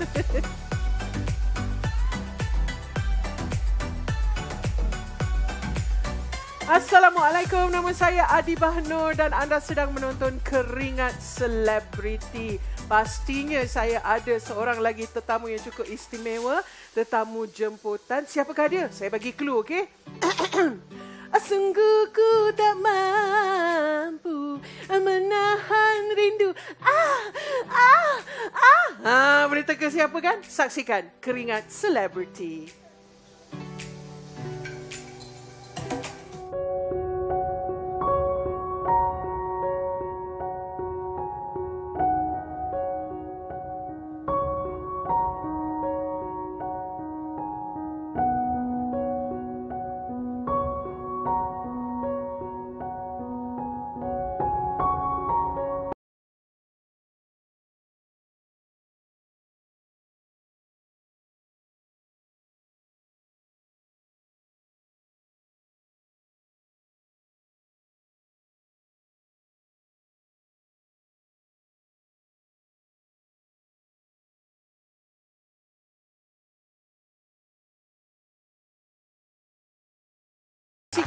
Assalamualaikum, nama saya Adi Bahnur dan anda sedang menonton Keringat Selebriti. Pastinya saya ada seorang lagi tetamu yang cukup istimewa, tetamu jemputan. Siapakah dia? Saya bagi clue, okey? Sungguh ku tak mampu menahan rindu. Ah, ah, ah. Ah, berita ke siapa kan? Saksikan keringat selebriti.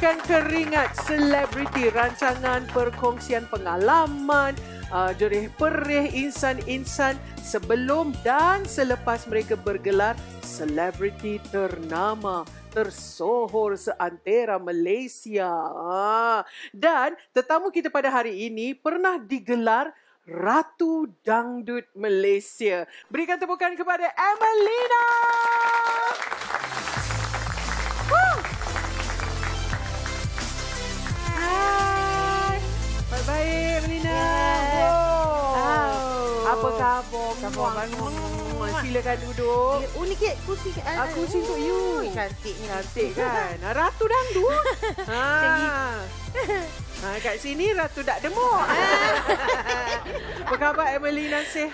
mengeluarkan keringat selebriti rancangan perkongsian pengalaman uh, jerih perih insan-insan sebelum dan selepas mereka bergelar selebriti ternama tersohor seantera Malaysia. Ah. Dan tetamu kita pada hari ini pernah digelar Ratu Dangdut Malaysia. Berikan tepukan kepada Emelina. Sama bangun. Sila duduk. Ya, unik ke eh, kursi? Aku kursi untuk you. Cantiknya. Cantik kan? Ah, ratu dangdut. ha. Ha, kat sini Ratu tak demuk. Apa khabar Emelina? Sehat?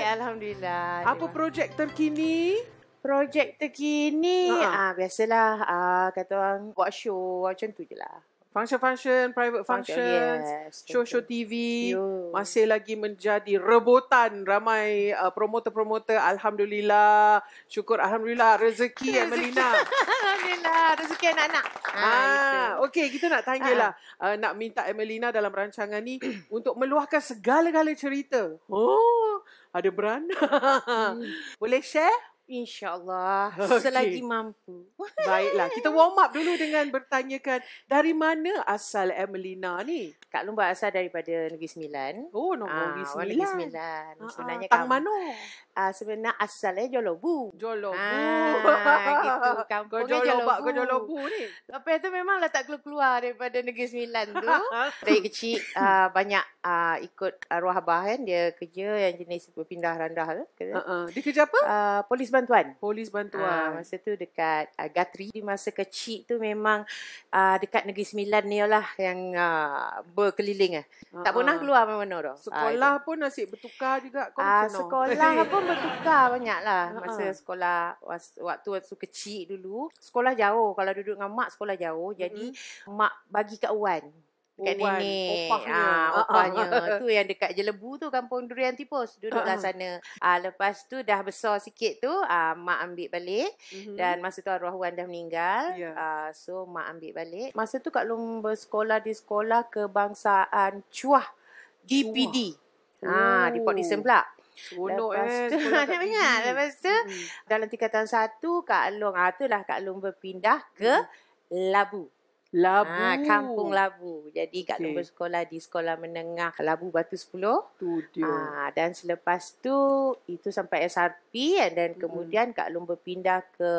Baik, Alhamdulillah. Apa projek terkini? Projek terkini, ha. ah, biasalah ah, kata orang buat show macam tu je lah. Function-function, private function, show-show yes, TV Yo. masih lagi menjadi rebutan ramai uh, promoter-promoter. Alhamdulillah, syukur Alhamdulillah, rezeki yang melina. Alhamdulillah, rezeki anak-anak. Ah, ha, ah, okay, kita nak tanyalah, lah uh, nak minta Emelina dalam rancangan ni untuk meluahkan segala-gala cerita. Oh, oh ada beran? Hmm. Boleh share? InsyaAllah okay. Selagi mampu Baiklah Kita warm up dulu Dengan bertanyakan Dari mana asal Emelina ni? Kak Lumba asal Daripada Negeri Sembilan Oh no, ah, Negeri Sembilan Negeri Sembilan ah, ah, Sebenarnya Tang mana? Ah, sebenarnya asalnya Jolobu Jolobu ah, Gitu Kampungnya Jolobu Jolobak ke Jolobu ni Lepas tu memanglah Tak keluar-keluar Daripada Negeri Sembilan tu Dari kecil uh, Banyak uh, Ikut arwah abah kan Dia kerja Yang jenis Berpindah randah ke. uh-uh. Dia kerja apa? Uh, polis bantuan. Polis bantuan. Uh, masa tu dekat uh, Gatri. Di masa kecil tu memang uh, dekat Negeri Sembilan ni lah yang uh, berkeliling. Uh. huh Tak pernah keluar mana-mana tu. Sekolah uh, pun nasib bertukar juga. Kau uh, sekolah pun bertukar banyak lah. Masa uh-huh. sekolah waktu waktu kecil dulu. Sekolah jauh. Kalau duduk dengan mak sekolah jauh. Jadi uh-huh. mak bagi kat Wan. Kat nenek Opahnya ah, Opahnya Tu yang dekat Jelebu tu Kampung Durian Tipus Duduklah uh-huh. sana ah, Lepas tu dah besar sikit tu ah, Mak ambil balik uh-huh. Dan masa tu arwah Wan dah meninggal yeah. ah, So mak ambil balik Masa tu Kak lom bersekolah Di sekolah kebangsaan Cuah DPD Cuah. Ah, Di Port Nixon oh. pula Seronok eh tu, Banyak banyak Lepas tu hmm. Dalam tingkatan satu Kak Long ah, lah, Kak Long berpindah ke mm-hmm. Labu Labu. Ha, kampung Labu. Jadi okay. Kak Long sekolah di sekolah menengah Labu Batu 10. Itu dia. Ha, dan selepas tu itu sampai SRP dan hmm. kemudian Kak Long pindah ke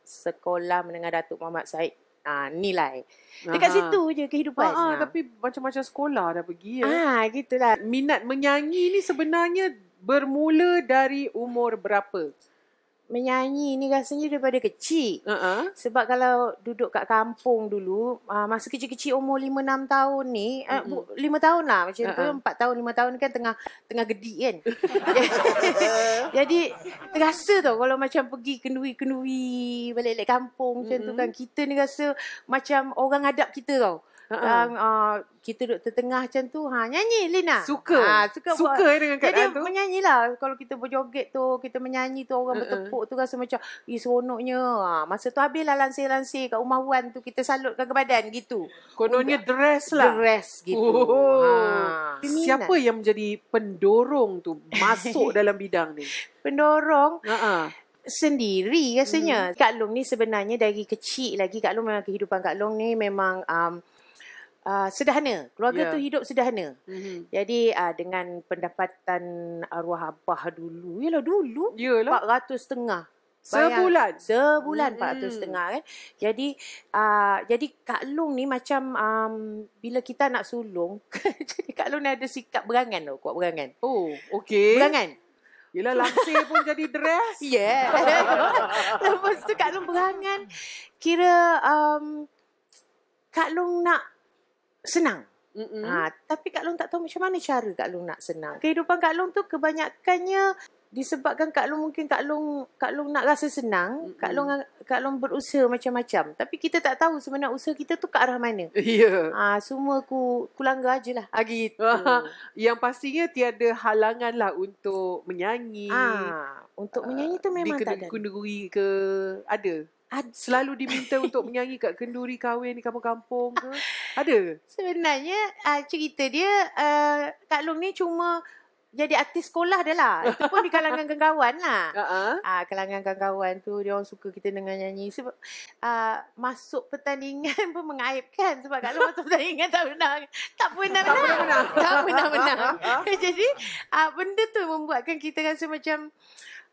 sekolah menengah Datuk Muhammad Said ha, ah, nilai. Eh. Dekat situ je kehidupan. Ha, ha, tapi macam-macam sekolah dah pergi. Ya. Ha, gitulah. Minat menyanyi ni sebenarnya bermula dari umur berapa? menyanyi ni rasanya daripada kecil. Uh-huh. Sebab kalau duduk kat kampung dulu, uh, masa kecil-kecil umur 5 6 tahun ni, uh, uh 5 tahun lah macam uh-huh. tu, 4 uh-uh. tahun 5 tahun kan tengah tengah gedik kan. Jadi terasa tau kalau macam pergi kenduri-kenduri balik-balik kampung uh-huh. macam tu kan kita ni rasa macam orang adab kita tau uh-huh. yang uh, kita duduk tertengah macam tu ha nyanyi Lina suka ha, suka, suka buat, dengan keadaan tu jadi menyanyi lah. kalau kita berjoget tu kita menyanyi tu orang uh-uh. bertepuk tu rasa macam eh seronoknya ha, masa tu habis lah lansir-lansir kat rumah Wan tu kita salutkan ke badan gitu kononnya Uga, dress lah dress gitu oh. ha. siapa yang menjadi pendorong tu masuk dalam bidang ni pendorong ha uh-uh sendiri rasanya. Hmm. Kak Long ni sebenarnya dari kecil lagi Kak Long memang kehidupan Kak Long ni memang um, uh, sederhana. Keluarga yeah. tu ya. hidup sederhana. Mm-hmm. Jadi uh, dengan pendapatan arwah abah dulu, yalah dulu Yelah. 400 setengah. Sebulan. Sebulan hmm. 400 setengah kan. Jadi uh, jadi Kak Long ni macam um, bila kita nak sulung, jadi Kak Long ni ada sikap berangan tau, kuat berangan. Oh, okey. Berangan. Yelah langsir pun jadi dress. Yeah. Lepas tu Kak Long berangan. Kira um, Kak Long nak senang. Mm-hmm. Ha, tapi Kak Long tak tahu macam mana cara Kak Long nak senang. Kehidupan Kak Long tu kebanyakannya disebabkan Kak Long mungkin Kak Long Kak Long nak rasa senang, mm-hmm. Kak Long Kak Long berusaha macam-macam. Tapi kita tak tahu sebenarnya usaha kita tu ke arah mana. Ya. Yeah. Ah ha, semua ku kulangga ajalah. Ah gitu. Yang pastinya tiada halangan lah untuk menyanyi. Ah ha, untuk menyanyi tu ah, memang tak ada. Di kenduri ke ada? selalu diminta untuk menyanyi kat kenduri kahwin di kampung-kampung ke? Ada? Sebenarnya uh, cerita dia uh, Kak Long ni cuma jadi artis sekolah dia lah. Itu pun di kalangan kawan lah. Uh-huh. Uh, kalangan kawan-kawan tu dia orang suka kita dengar nyanyi. Sebab uh, masuk pertandingan pun mengaibkan. Sebab kalau masuk pertandingan tak menang. Tak pernah menang. Tak pernah menang. tak pernah menang. jadi uh, benda tu membuatkan kita rasa macam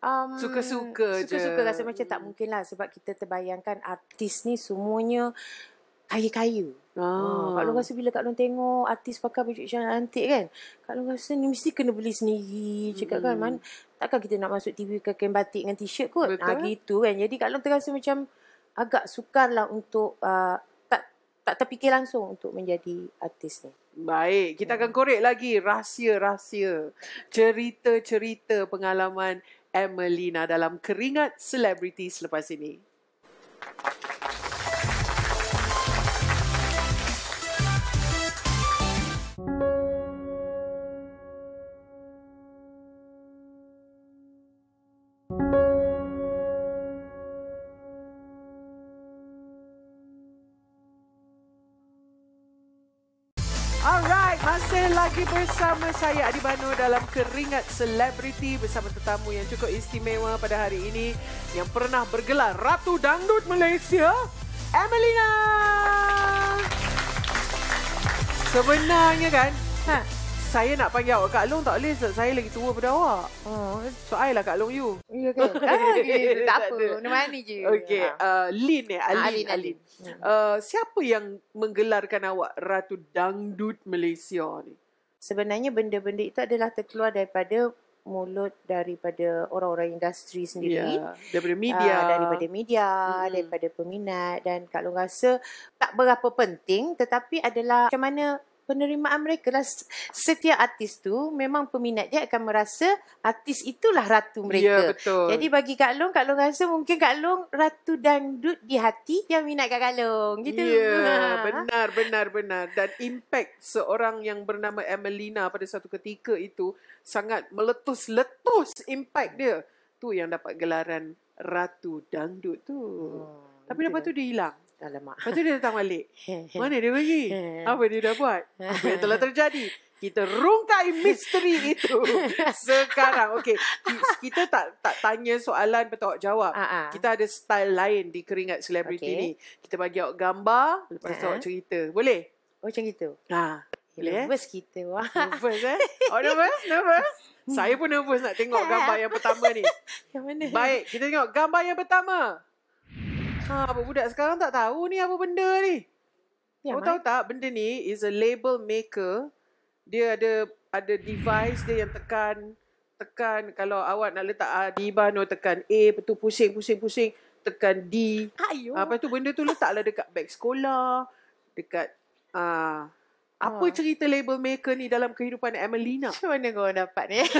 um, suka-suka je. Suka-suka rasa macam tak mungkin lah sebab kita terbayangkan artis ni semuanya kaya-kaya. Ah. ah Kak Long rasa bila Kak Long tengok artis pakai baju yang cantik kan. Kak Long rasa ni mesti kena beli sendiri. Cakap kan. hmm. kan man, takkan kita nak masuk TV ke kain batik dengan t-shirt kot. Betul. Ha, gitu kan. Jadi Kak Long terasa macam agak sukar lah untuk uh, tak terfikir langsung untuk menjadi artis ni. Baik, kita akan korek lagi rahsia-rahsia, cerita-cerita pengalaman Emelina dalam keringat selebriti selepas ini. bersama saya Adi Bano dalam keringat selebriti bersama tetamu yang cukup istimewa pada hari ini yang pernah bergelar Ratu Dangdut Malaysia, Emelina. Sebenarnya kan, ha, saya nak panggil awak Kak Long tak boleh sebab saya lagi tua daripada awak. Oh, so, I lah Kak Long you. Okay. kan? Ah, ya, ya, ya, tak apa, nama ni je. Okay, ha. uh, Lin eh, Alin. Alin, Alin. Uh, siapa yang menggelarkan awak Ratu Dangdut Malaysia ni? sebenarnya benda-benda itu adalah terkeluar daripada mulut daripada orang-orang industri sendiri yeah, daripada media uh, daripada media hmm daripada peminat dan kalau rasa tak berapa penting tetapi adalah macam mana penerimaan mereka lah. Setiap artis tu memang peminat dia akan merasa artis itulah ratu ya, mereka. Ya, betul. Jadi bagi Kak Long, Kak Long rasa mungkin Kak Long ratu dangdut di hati yang minat Kak Long. Gitu. Ya, ha. benar, benar, benar. Dan impact seorang yang bernama Emelina pada satu ketika itu sangat meletus-letus impact dia. Tu yang dapat gelaran ratu dangdut tu. Hmm, Tapi lepas tu dia hilang. Alamak. Lepas tu dia datang balik. Mana dia pergi? Apa dia dah buat? Apa yang telah terjadi? Kita rungkai misteri itu sekarang. Okay. Kita tak tak tanya soalan bertawak jawab. Uh-uh. Kita ada style lain di keringat selebriti okay. ni. Kita bagi awak gambar, lepas uh-huh. tu awak ah, cerita. Boleh? Oh, macam itu? Ha. Ya, Boleh, nervous kita. Nervous, eh? Oh, nervous? Nervous? Saya pun nervous nak tengok gambar yang pertama ni. Yang mana? Baik, kita tengok gambar yang pertama. Ha, budak sekarang tak tahu ni apa benda ni. Kau tahu tak benda ni is a label maker. Dia ada ada device dia yang tekan tekan kalau awak nak letak A ah, di bano tekan A betul pusing pusing pusing tekan D. Ayo. Ha, lepas tu benda tu letaklah dekat beg sekolah, dekat uh, ha. apa cerita label maker ni dalam kehidupan Emelina? Macam mana kau dapat ni?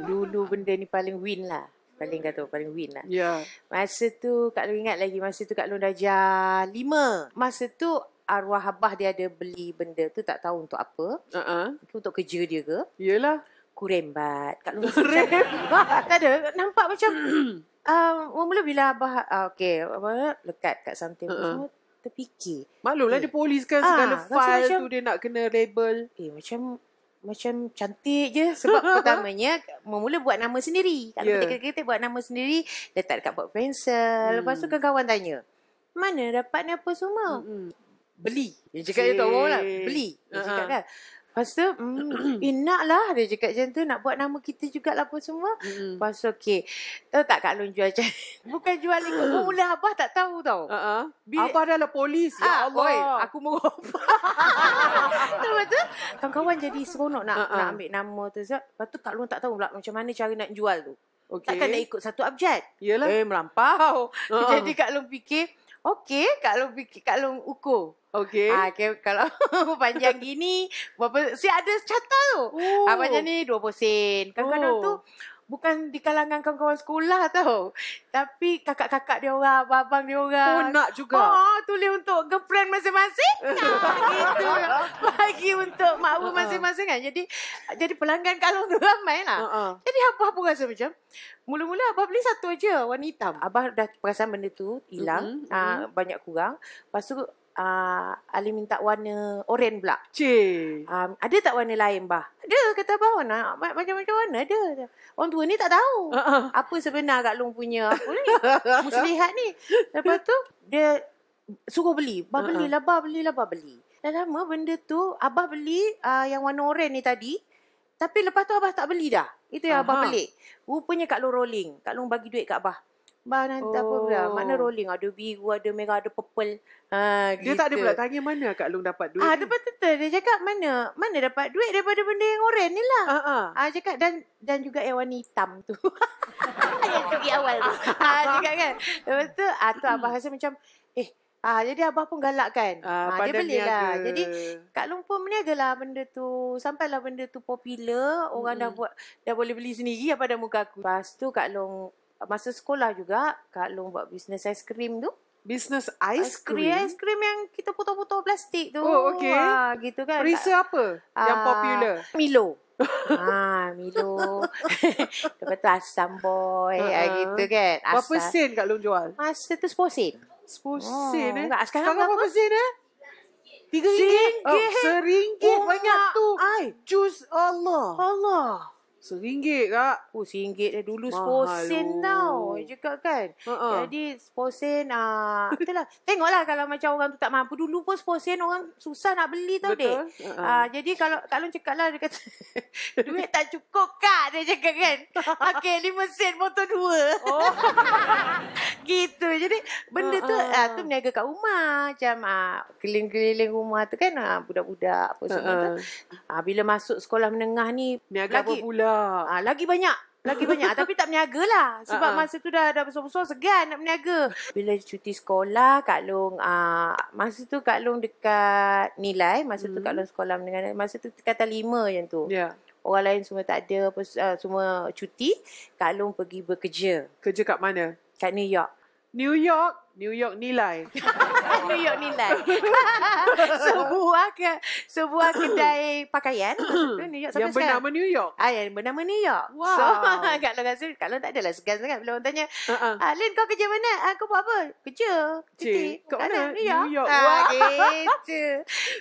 Dulu benda ni paling win lah. Paling kata paling win lah. Ya. Yeah. Masa tu Kak Long ingat lagi. Masa tu Kak Long dah jam lima. Masa tu arwah abah dia ada beli benda tu tak tahu untuk apa. Uh-uh. Untuk kerja dia ke. Yelah. Kurembat. Kak Long Kurembat. Ah, tak ada. Nampak macam. um, mula bila abah. Uh, okay. apa lekat kat something. Uh-uh. Semua terfikir. Maklumlah eh. dia poliskan ah, segala ha, file tu. Dia nak kena label. Eh macam macam cantik je sebab pertamanya memula buat nama sendiri. Kalau yeah. kita kita buat nama sendiri, letak dekat board pensel, Hmm. Lepas tu hmm. kawan tanya, mana dapat ni apa semua? Hmm. Beli. Dia cakap je tak orang lah. Beli. Dia cakap kan. Lepas tu, mm, eh, nak lah dia cakap macam tu, nak buat nama kita juga lah pun semua. Mm. Lepas tu, okay. Tahu tak Kak Long jual macam Bukan jual ikut mula, Abah tak tahu tau. Uh-uh. Bil- Abah dah lah polis, ha, ya ah, Allah. Oi, aku merupakan. Lepas tu, kawan-kawan jadi seronok nak, uh-uh. nak ambil nama tu. Sebab. Lepas tu, Kak Long tak tahu pula macam mana cara nak jual tu. Okay. Takkan nak ikut satu abjad. Yalah. Eh, melampau. Uh-uh. Jadi Kak Long fikir, Okey, kalau fikir kalau ukur. Okey. Ah, okay, kalau panjang gini, berapa si ada catat ah, oh. tu? Oh. Ah, panjang ni 20 sen. Kadang-kadang oh. tu bukan di kalangan kawan-kawan sekolah tau. Tapi kakak-kakak dia orang, abang-abang dia orang. Oh, nak juga. Oh, tulis untuk girlfriend masing-masing. Nah, gitu. Bagi untuk makmu uh-uh. masing-masing kan. Jadi, jadi pelanggan kalau tu ramai lah. Uh-uh. Jadi, apa-apa rasa macam. Mula-mula abah beli satu aja warna hitam. Abah dah perasan benda tu hilang. Uh-huh. Uh, banyak kurang. Lepas tu, uh, Ali minta warna oran pula. Cik. Um, ada tak warna lain, bah? Ada, kata bah. Warna, macam-macam warna ada. Orang tua ni tak tahu. Uh-uh. Apa sebenar Kak Long punya. Apa ni? Muslihat ni. Lepas tu, dia suruh beli. Bah belilah, bah lah, bah beli. Dah lama benda tu, Abah beli uh, yang warna oran ni tadi. Tapi lepas tu Abah tak beli dah. Itu yang Aha. Abah pelik. Rupanya Kak Long rolling. Kak Long bagi duit kat Abah. Barang oh. apa Mana rolling? Ada biru, ada merah, ada purple. Ha, dia gitu. tak ada pula tanya mana Kak Long dapat duit. Ah, ha, dapat tentu. Dia cakap mana? Mana dapat duit daripada benda yang oren ni lah. Ah, uh-huh. ha, cakap dan dan juga yang warna hitam tu. yang pergi awal tu. Ha, cakap kan. Lepas tu, ah, tu Abah rasa macam, eh, Ah, jadi abah pun galak kan. Ah, dia beli lah, Jadi Kak Long pun meniagalah benda tu. Sampailah benda tu popular. Orang hmm. dah buat dah boleh beli sendiri apa dah muka aku. Lepas tu Kak Long masa sekolah juga Kak Long buat bisnes aiskrim tu. Bisnes aiskrim? Aiskrim yang kita putar-putar plastik tu. Oh, okay. Ha, ah, gitu kan. Perisa apa Aa, yang ah, popular? Milo. ha, Milo. Lepas tu asam boy. Uh-huh. gitu kan. Asam. Berapa sen Kak Long jual? Masa tu 10 sen. 10 sen oh, eh. Sekarang, sekarang berapa sen eh? Tiga ringgit. Oh, seringgit oh, banyak tu. Ai. Jus Allah. Allah. Seringgit kak. Oh seringgit dah dulu Mahal 10 sen tau. Oh. kan. Uh-uh. Jadi 10 sen. Uh, itulah. Tengoklah kalau macam orang tu tak mampu. Dulu pun 10 sen orang susah nak beli tau Betul. dek. Uh-uh. Ah, uh, jadi kalau Kak Long cakap lah. Dia kata duit tak cukup kak. Dia cakap kan. Okay 5 sen motor dua. Oh. gitu. Jadi benda tu. Uh-uh. Uh, tu meniaga kat rumah. Macam uh, keliling-keliling rumah tu kan. Uh, budak-budak apa semua uh-uh. tu. Uh, bila masuk sekolah menengah ni. Meniaga apa pula. Ha, lagi banyak. Lagi banyak. Tapi tak berniaga lah. Sebab uh-huh. masa tu dah, dah besar-besar segan nak berniaga. Bila cuti sekolah, Kak Long... Uh, masa tu Kak Long dekat nilai. Masa hmm. tu Kak hmm. Long sekolah dengan... Masa tu kata lima yang tu. Ya. Yeah. Orang lain semua tak ada. Pers- uh, semua cuti. Kak Long pergi bekerja. Kerja kat mana? Kat New York. New York? New York nilai. New York nilai. sebuah ke, sebuah kedai pakaian. New York yang bernama sekarang. New York. Ah, yang bernama New York. Wow. So, kat Long Asri, kat Long tak adalah segan sangat. Bila orang tanya, uh-uh. ah, Lin kau kerja mana? Ah, kau buat apa? Kerja. Cik, kat mana? New York. New York. Ah, gitu.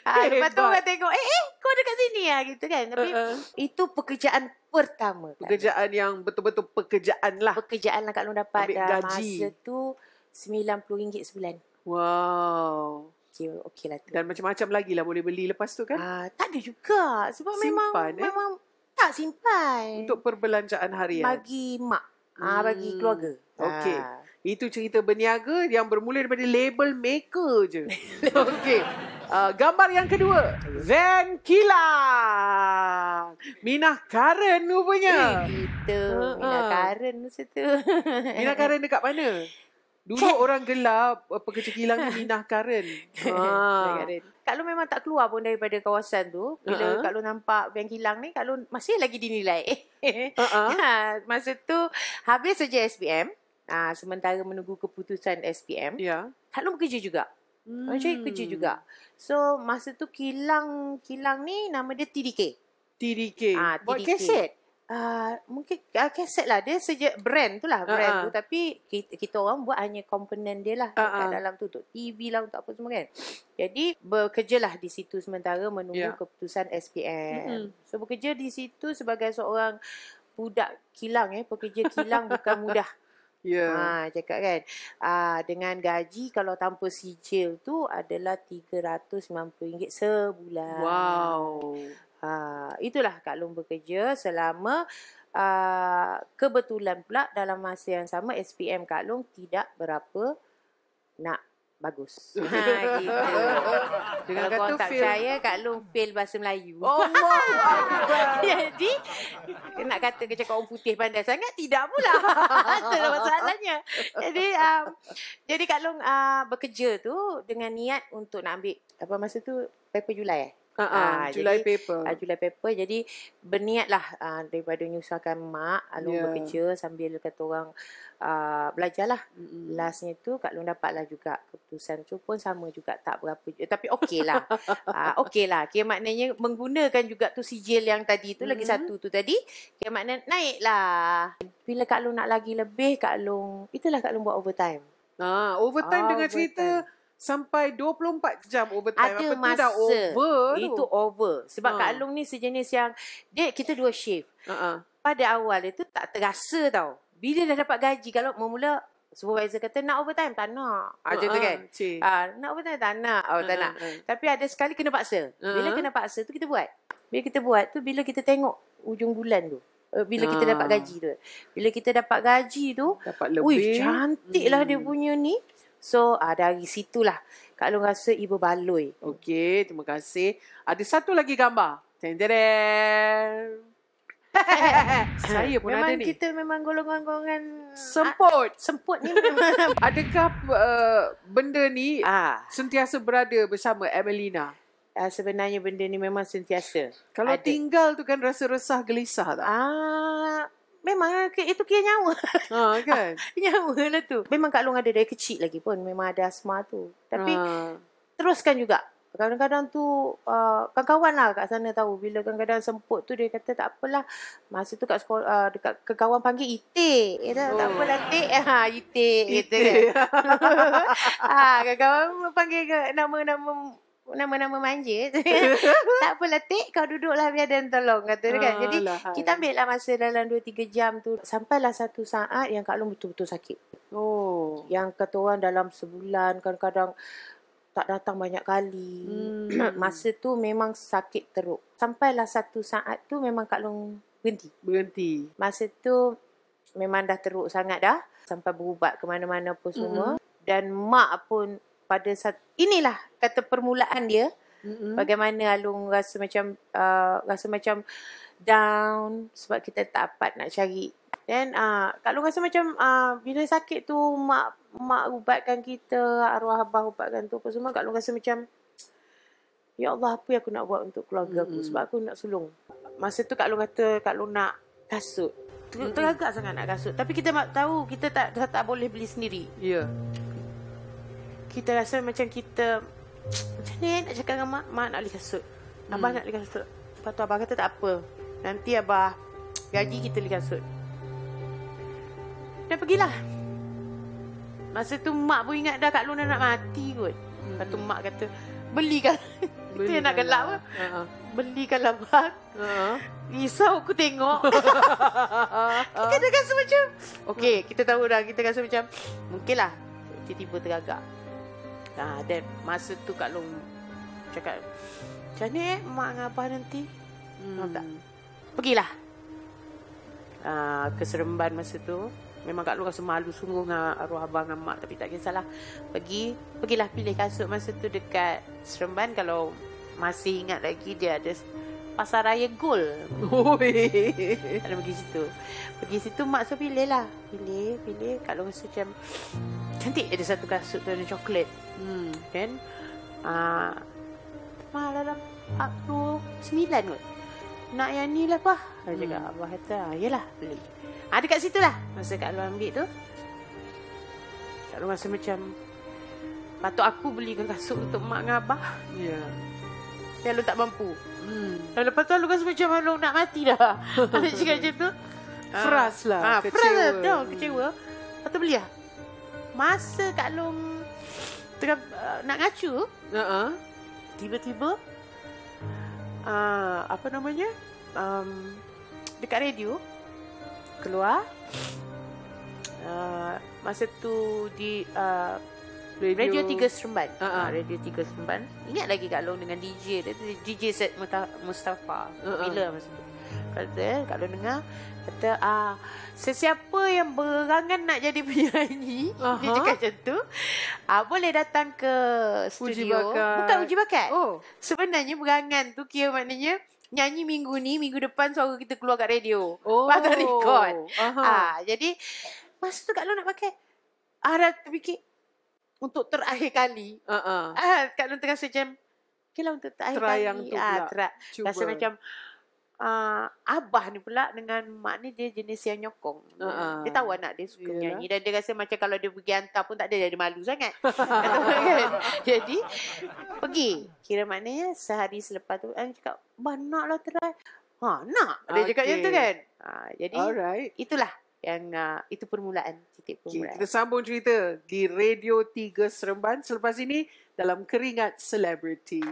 Ah, hey, lepas tu orang tengok, eh, eh, kau ada kat sini lah. Gitu kan. Tapi uh-uh. itu pekerjaan pertama. Pekerjaan kan? yang betul-betul pekerjaan lah. Pekerjaan lah Kak Long dapat. Ambil ah, gaji. Masa tu, RM90 sebulan. Wow. Okay, okay lah tu. Dan macam-macam lagi lah boleh beli lepas tu kan? Uh, tak ada juga. Sebab simpan, memang, eh? memang tak simpan. Untuk perbelanjaan harian? Bagi mak. Ah, hmm. Uh, bagi keluarga. Okay. Uh. Ah. Itu cerita berniaga yang bermula daripada label maker je. okay. Uh, gambar yang kedua. Van Kila. Minah Karen rupanya. Eh, gitu. Uh-huh. Minah Karen macam tu. Minah Karen dekat mana? Dulu Cat. orang gelap pekerja kilang Minah Karen. ha. Kak Long memang tak keluar pun daripada kawasan tu. Bila uh-huh. Kak Long nampak yang kilang ni, Kak Long masih lagi dinilai. Ha, uh-huh. ha, masa tu habis saja SPM. Ha, sementara menunggu keputusan SPM. Yeah. Kak Long bekerja juga. Hmm. Macam kerja juga. So masa tu kilang kilang ni nama dia TDK. TDK. Ah, ha, TDK. Buat kaset uh, mungkin uh, ah, kaset lah. Dia sejak brand tu lah. Brand uh-huh. tu. Tapi kita, kita orang buat hanya komponen dia lah. Uh-huh. Kat dalam tu. Untuk TV lah. Untuk apa semua kan. Jadi lah di situ sementara menunggu yeah. keputusan SPM. Mm-hmm. So bekerja di situ sebagai seorang budak kilang eh. Pekerja kilang bukan mudah. Ya. Yeah. Ha, cakap kan. Ah dengan gaji kalau tanpa sijil tu adalah RM390 sebulan. Wow. Ha, itulah Kak Long bekerja selama ha, kebetulan pula dalam masa yang sama SPM Kak Long tidak berapa nak bagus. Ha, gitu. Kalau tak percaya, Kak Long fail bahasa Melayu. Oh, Jadi, nak kata kerja kau putih pandai sangat, tidak pula. Itulah masalahnya. Jadi, um, jadi Kak Long uh, bekerja tu dengan niat untuk nak ambil apa masa tu paper Julai eh? Uh-huh. Uh, July jadi, paper. Uh, July paper. Jadi berniatlah uh, daripada menyusahkan mak alun yeah. bekerja sambil kata orang uh, belajarlah. Mm-hmm. Lastnya tu Kak Long dapatlah juga keputusan tu pun sama juga tak berapa. Eh, tapi okeylah. lah, uh, lah. Okay, maknanya menggunakan juga tu sijil yang tadi tu mm-hmm. lagi satu tu tadi. Okay, makna naiklah. Bila Kak Long nak lagi lebih Kak Long itulah Kak Long buat overtime. Ah, overtime oh, dengan overtime. cerita sampai 24 jam overtime Ada apa masa. tu dah over itu tu. over sebab ha. Kak Long ni sejenis yang dek kita dua shift ha. pada awal itu tak terasa tau bila dah dapat gaji kalau mula-mula supervisor kata nak overtime tak nak ah, macam tu kan ha. nak overtime tak nak oh, tak ha. nak ha. tapi ada sekali kena paksa bila kena paksa tu kita buat bila kita buat tu bila kita tengok ujung bulan tu eh, bila kita ha. dapat gaji tu bila kita dapat gaji tu dapat lebih wih cantik lah hmm. dia punya ni So uh, dari situlah Kak Long rasa ibu baloi. Okey, terima kasih. Ada satu lagi gambar. Tenderen. Saya pun memang ada ni. Memang kita memang golongan-golongan ah, semput. semput ni memang. Adakah uh, benda ni ah. sentiasa berada bersama Emelina? Uh, ah, sebenarnya benda ni memang sentiasa. Kalau ada. tinggal tu kan rasa resah gelisah tak? Ah, Memang lah, itu kira nyawa. Ha, kan? Ah, nyawa lah tu. Memang Kak Long ada dari kecil lagi pun. Memang ada asma tu. Tapi ha. teruskan juga. Kadang-kadang tu uh, kawan-kawan lah kat sana tahu. Bila kadang-kadang semput tu dia kata tak apalah. Masa tu kat sekolah, uh, dekat kawan panggil itik. Kata, oh. Tak apalah itik. Ha, itik. Itik. Gitu kan. ha, panggil nama-nama nama-nama manja. tak apa letik kau duduklah biar dan tolong kata dia kan. Ah, Jadi lah, kita ambil lah masa dalam 2 3 jam tu sampailah satu saat yang Kak Long betul-betul sakit. Oh, yang kata orang dalam sebulan kadang-kadang tak datang banyak kali. Hmm. masa tu memang sakit teruk. Sampailah satu saat tu memang Kak Long berhenti. Berhenti. Masa tu memang dah teruk sangat dah sampai berubat ke mana-mana pun semua. hmm Dan mak pun pada saat inilah kata permulaan dia mm-hmm. bagaimana Alung rasa macam uh, rasa macam down sebab kita tak dapat nak cari then uh, kalau rasa macam uh, bila sakit tu mak mak ubatkan kita arwah abah ubatkan tu apa semua kalau rasa macam ya Allah apa yang aku nak buat untuk keluarga mm-hmm. aku sebab aku nak sulung masa tu kalau kata kalau nak kasut teragak mm-hmm. sangat nak kasut tapi kita tak tahu kita tak tak boleh beli sendiri ya yeah kita rasa macam kita macam ni nak cakap dengan mak mak nak beli kasut abah hmm. nak beli kasut lepas tu abah kata tak apa nanti abah gaji kita beli kasut dah pergilah masa tu mak pun ingat dah Kak Luna nak mati kot lepas tu hmm. mak kata belikan itu yang nak gelap pun ha. belikan lah mak ha. risau aku tengok kita dah rasa macam ha. Okay, kita tahu dah kita rasa macam mungkin lah tiba-tiba teragak Ha, ah, dan masa tu Kak Long cakap, macam ni eh, mak dengan abah nanti? Hmm. Faham tak? Pergilah. Ha, ah, Seremban masa tu. Memang Kak Long rasa malu sungguh dengan arwah abah dengan mak. Tapi tak kisahlah. Pergi, pergilah pilih kasut masa tu dekat seremban. Kalau masih ingat lagi, dia ada pasaraya Raya Gol. Ui. Ada pergi situ. Pergi situ mak so pilih lah. Pilih, pilih. Kat luar macam Cantik ada satu kasut tu ada coklat. Hmm, kan? Uh, mak dalam 49 kot. Nak yang ni lah pah. Dia hmm. cakap, abah kata, ah, yelah beli. Ada ah, ha, kat situ lah. Masa kat luar ambil tu. Kat luar rasa macam, patut aku belikan kasut untuk mak dengan abah. Ya. Yeah. Kalau tak mampu. Hmm. Lepas tu Lukas macam malu nak mati dah. Ada cakap macam tu. Ah. fras lah. Ha, kecewa. Frust lah. Tau, kecewa. Lepas tu beli lah. Masa Kak Long tengah, uh, nak ngacu. Uh-uh. Tiba-tiba. Uh, apa namanya? Um, dekat radio. Keluar. Uh, masa tu di... Uh, radio, radio Tiga Seremban. uh-uh. Radio Tiga Seremban. Ingat lagi Kak Long dengan DJ dia DJ Z Mustafa. Uh-uh. Bila masa tu? Kata Kak Long dengar kata ah sesiapa yang berangan nak jadi penyanyi uh-huh. dia cakap macam tu ah boleh datang ke studio uji bakat. bukan uji bakat oh. sebenarnya berangan tu kira maknanya nyanyi minggu ni minggu depan suara kita keluar kat radio oh. pasal record uh-huh. ah jadi masa tu Kak Long nak pakai Ah, dah terfikir, untuk terakhir kali. Uh-uh. Ah, Kak Long terasa macam, okay lah untuk terakhir try kali. Yang tu ah, try yang Rasa macam, uh, Abah ni pula dengan mak ni dia jenis yang nyokong. Uh-uh. Dia tahu anak dia suka yeah. nyanyi. Dan dia rasa macam kalau dia pergi hantar pun tak ada, dia malu sangat. Kan? Jadi, pergi. Kira maknanya sehari selepas tu, Ani eh, cakap, Abah nak lah terakhir, Ha, nak. Dia okay. cakap macam tu kan. Ha, jadi, Alright. itulah yang uh, itu permulaan titik permulaan. Okay, kita sambung cerita di Radio 3 Seremban selepas ini dalam keringat celebrity.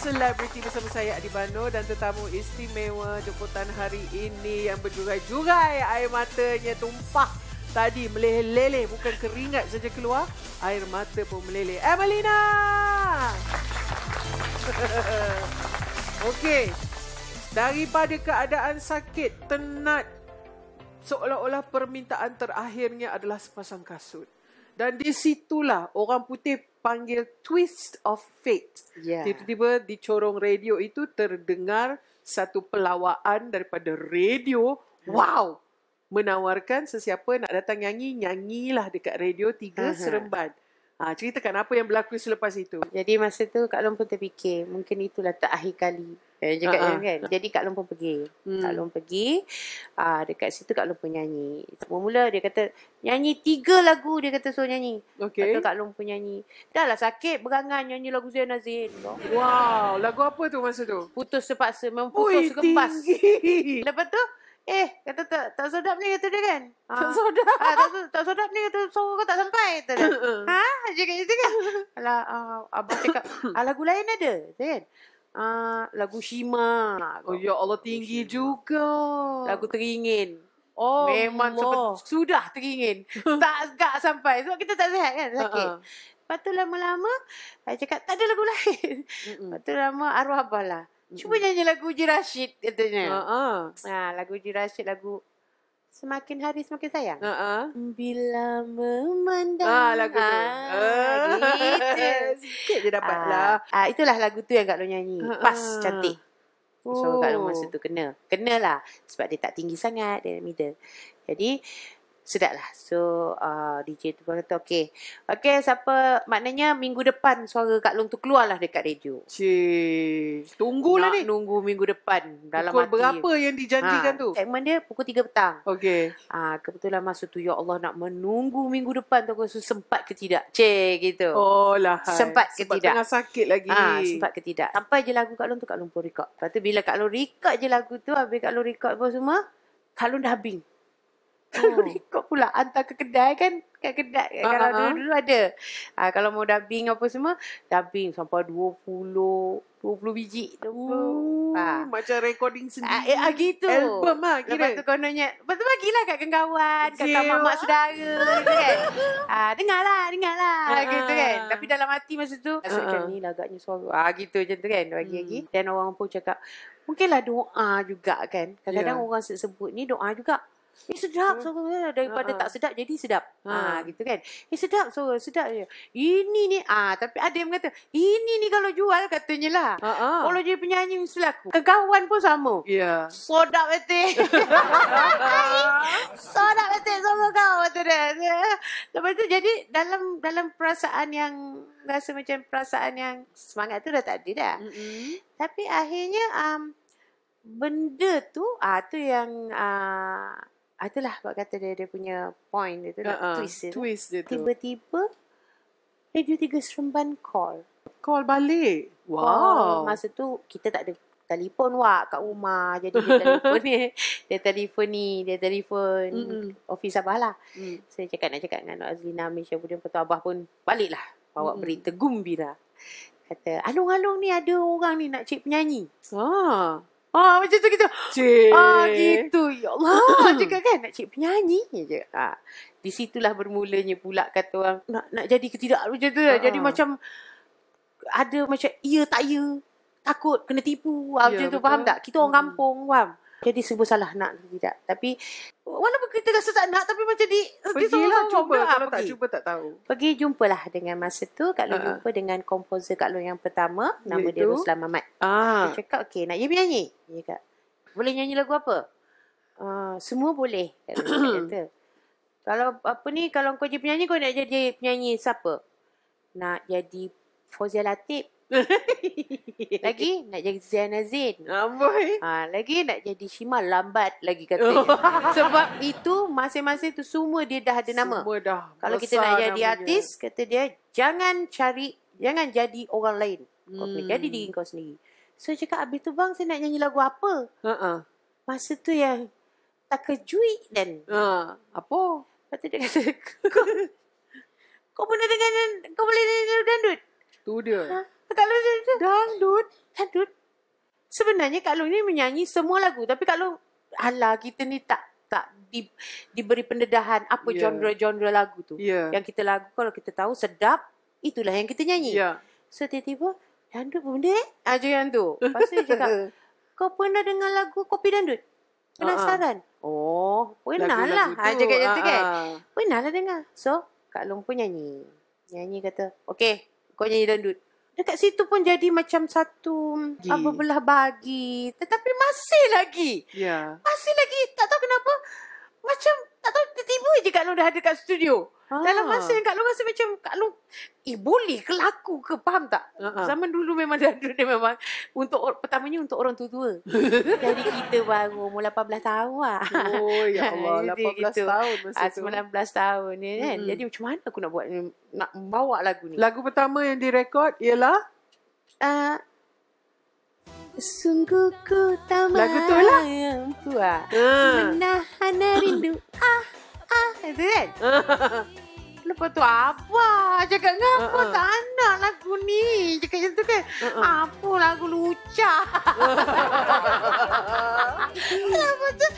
Selebriti bersama saya Adi Bano dan tetamu istimewa jemputan hari ini yang berjurai-jurai air matanya tumpah tadi meleleh-leleh bukan keringat saja keluar air mata pun meleleh Emelina Okey daripada keadaan sakit tenat seolah-olah permintaan terakhirnya adalah sepasang kasut dan di situlah orang putih panggil twist of fate. Yeah. Tiba-tiba di corong radio itu terdengar satu pelawaan daripada radio. Hmm. Wow! Menawarkan sesiapa nak datang nyanyi, nyanyilah dekat radio tiga uh-huh. seremban. Ha, ceritakan apa yang berlaku selepas itu. Jadi masa tu Kak Long pun terfikir. Mungkin itulah tak terakhir kali. Eh, je uh-huh. kan. Jadi Kak Long pun pergi. Hmm. Kak Long pergi. Uh, dekat situ Kak Long pun nyanyi. Mula-mula dia kata nyanyi tiga lagu dia kata so nyanyi. Okay. Lepas Kak Long pun nyanyi. Dah lah sakit berangan nyanyi lagu Zain Azin. Wow. Lagu apa tu masa tu? Putus sepaksa. memputus putus Ui, sekepas. Lepas tu Eh, kata tak tak sedap ni kata dia kan. Ha. Tak ah. sedap. Ah, ha, tak, tak sedap ni kata suara kau tak sampai kata dia. Uh-uh. ha, dia kata gitu kan. Ala uh, ah, abang cakap ah, lagu lain ada, kata kan. Ah, lagu Shima. Oh, ya Allah tinggi Shima. juga. Lagu teringin. Oh, memang sepet, sudah teringin. tak gak sampai sebab kita tak sihat kan, sakit. Uh-uh. Lepas tu lama-lama, saya cakap tak ada lagu lain. Mm-mm. Lepas tu lama arwah abah lah. Cuba nyanyi lagu Uji Rashid katanya. uh-uh. nah, ha, lagu Uji Rashid lagu Semakin hari semakin sayang. uh-uh. Bila memandang. Ah lagu tu. Ah, ha. gitu. Sikit je dapat lah. Ah, ah, itulah lagu tu yang Kak Long nyanyi. Uh-uh. Pas cantik. So oh. Kak Long masa tu kena. Kenalah. Sebab dia tak tinggi sangat. Dia middle. Jadi sedap lah. So uh, DJ tu pun kata okay. Okay siapa maknanya minggu depan suara Kak Long tu keluarlah dekat radio. Cik. Tunggulah Nak ni. nunggu minggu depan. Dalam Pukul hati. berapa yang dijanjikan ha, tu? Segmen dia pukul 3 petang. Okay. Ah ha, kebetulan masa tu ya Allah nak menunggu minggu depan tu aku rasa sempat ke tidak. Cik gitu. Oh lah. Hai. Sempat ke sempat tidak. Sempat tengah sakit lagi. Ah ha, sempat ke tidak. Sampai je lagu Kak Long tu Kak Long pun record. Lepas tu bila Kak Long record je lagu tu habis Kak Long record apa semua. Kak Long dah bing. Rekod oh. pula hantar ke kedai kan kat kedai uh-huh. Ah, kalau ah, ah. dulu-dulu ada ha, kalau mau dubbing apa semua dubbing sampai 20 20 biji Ooh, ha. macam recording sendiri ha, eh, gitu album lah kira lepas tu kononnya lepas tu bagilah kat kawan kat mamak sedara gitu kan ha, dengarlah dengarlah uh-huh. gitu kan tapi dalam hati masa tu rasa uh-huh. macam ni lagaknya lah suara ha, gitu macam tu kan bagi lagi hmm. dan orang pun cakap Mungkinlah doa juga kan. Kadang-kadang yeah. orang sebut ni doa juga. Eh sedap suara so, daripada uh tak sedap jadi sedap. Ha uh-huh. gitu kan. Eh sedap so, sedap je. Ini ni ah tapi ada yang kata ini ni kalau jual katanya lah. Uh-huh. Kalau jadi penyanyi mesti laku. Kegawan pun sama. Ya. Yeah. Sedap beti. betul. sedap so, betul suara kau betul dia. Lepas tu jadi dalam dalam perasaan yang rasa macam perasaan yang semangat tu dah tak ada dah. Mm-hmm. Tapi akhirnya um, benda tu ah tu yang ah, itulah sebab kata dia dia punya point dia tu uh-uh, twist, dia. twist tiba-tiba radio tiga seremban call call balik wow call. masa tu kita tak ada telefon wak kat rumah jadi dia telefon ni dia telefon ni dia telefon mm. office abah lah mm. saya cakap nak cakap dengan Azlina Misha Budin Pertua Abah pun balik lah bawa mm. berita gembira kata Alung-Alung ni ada orang ni nak cik penyanyi ah. Oh macam tu gitu. Cik. Oh gitu. Ya Allah. juga kan nak cik penyanyi je. Ha. Di situlah bermulanya pula kata orang nak nak jadi ketidak macam tu. Jadi uh-huh. macam ada macam ya tak ya. Takut kena tipu. Ha, yeah, ya, macam tu betul. faham tak? Kita orang hmm. kampung faham. Jadi serba salah nak tidak. Tapi walaupun kita rasa tak nak tapi macam di Pergilah cuba. Lah, kalau pergi. cuba tak tahu. Pergi jumpalah dengan masa tu Kak Long uh-huh. jumpa dengan komposer Kak Long yang pertama. Nama Itu. dia Ruslan Mamat. Ah. Dia cakap okay nak you nyanyi? Ya Kak. Boleh nyanyi lagu apa? Uh, semua boleh. kata. Kalau apa ni kalau kau jadi penyanyi kau nak jadi penyanyi siapa? Nak jadi Fozia Latif lagi nak jadi Zainazin. Amboi. Ha, lagi nak jadi Shima lambat lagi kata. Oh. Sebab itu masing-masing tu semua dia dah ada nama. Semua dah. Kalau kita nak jadi artis kata dia jangan cari jangan jadi orang lain. Kau hmm. jadi diri kau sendiri. So cakap habis tu bang saya nak nyanyi lagu apa? Ha uh-uh. Masa tu yang tak kejui dan. Ha. Uh, apa? Kata dia kata kau, kau boleh dengan kau boleh dengan dandut. Tu dia. Ha? Kak Long macam tu. Dangdut. Dangdut. Sebenarnya Kak Long ni menyanyi semua lagu. Tapi Kak Long, alah kita ni tak tak di, diberi pendedahan apa yeah. genre-genre lagu tu. Yeah. Yang kita lagu kalau kita tahu sedap, itulah yang kita nyanyi. Yeah. So tiba-tiba, dangdut pun dia. Aja yang tu. Pasal dia cakap, kau pernah dengar lagu Kopi Dangdut? Penasaran? Uh-huh. Oh, pernah lah. Aja kat jatuh kan? Ah, pernah lah dengar. So, Kak Long pun nyanyi. Nyanyi kata, okay, kau nyanyi dangdut dekat situ pun jadi macam satu apa belah bagi tetapi masih lagi yeah. masih lagi tak tahu kenapa macam tak tahu tiba-tiba je Kak Long dah ada kat studio. Ah. Dalam masa yang Kak Long rasa macam Kak Long eh boleh ke laku ke faham tak? Uh-huh. Zaman dulu memang dah dia memang untuk pertamanya untuk orang tua-tua. Jadi kita baru umur 18 tahun lah. Oh ya kan, Allah 18 tahun masa ah, 19 tu. 19 tahun ni kan. Mm-hmm. Jadi macam mana aku nak buat Nak bawa lagu ni. Lagu pertama yang direkod ialah? Uh, Sungguh ku tak Lagu tu lah. Yang tu ah. ha. Menahan rindu. ah, ah. Itu kan? Lepas tu apa? Cakap dengan apa? Uh-uh. Ha, ha. Tak nak lagu ni. Cakap macam tu kan? Uh-uh. Apa lagu lucah? Lepas tu,